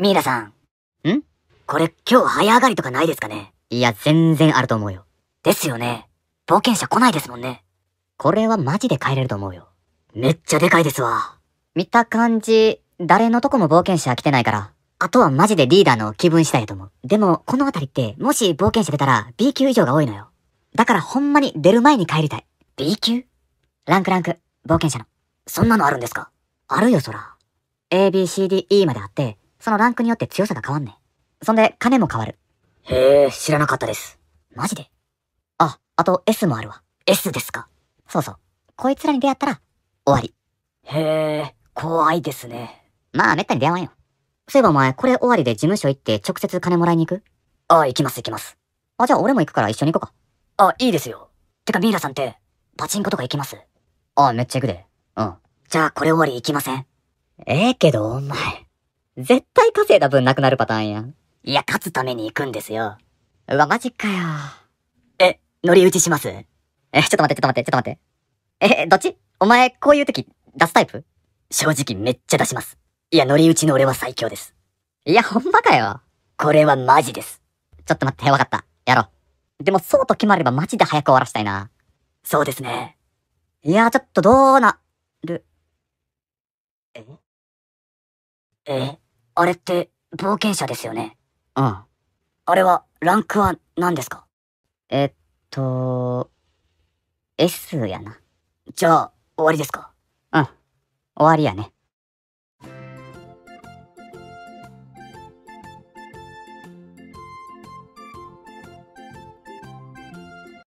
ミイラさん。んこれ今日早上がりとかないですかねいや、全然あると思うよ。ですよね。冒険者来ないですもんね。これはマジで帰れると思うよ。めっちゃでかいですわ。見た感じ、誰のとこも冒険者来てないから。あとはマジでリーダーの気分次第やと思う。でも、この辺りって、もし冒険者出たら B 級以上が多いのよ。だからほんまに出る前に帰りたい。B 級ランクランク、冒険者の。そんなのあるんですかあるよ、そら。A, B, C, D, E まであって、そのランクによって強さが変わんねん。そんで、金も変わる。へえ、知らなかったです。マジであ、あと S もあるわ。S ですかそうそう。こいつらに出会ったら、終わり。へえ、怖いですね。まあ、めったに出会わんよ。そういえばお前、これ終わりで事務所行って直接金もらいに行くああ、行きます行きます。あ、じゃあ俺も行くから一緒に行こうか。あ、いいですよ。てかミイラさんって、パチンコとか行きますああ、めっちゃ行くで。うん。じゃあこれ終わり行きません。ええー、けど、お前。絶対稼いだ分なくなるパターンやん。いや、勝つために行くんですよ。うわ、マジかよ。え、乗り打ちしますえ、ちょっと待って、ちょっと待って、ちょっと待って。え、どっちお前、こういう時、出すタイプ正直めっちゃ出します。いや、乗り打ちの俺は最強です。いや、ほんまかよ。これはマジです。ちょっと待って、わかった。やろう。でも、そうと決まればマジで早く終わらしたいな。そうですね。いや、ちょっとどうなる。ええあれって冒険者ですよね。うん。あれは、ランクは何ですかえっと、S やな。じゃあ、終わりですかうん。終わりやね。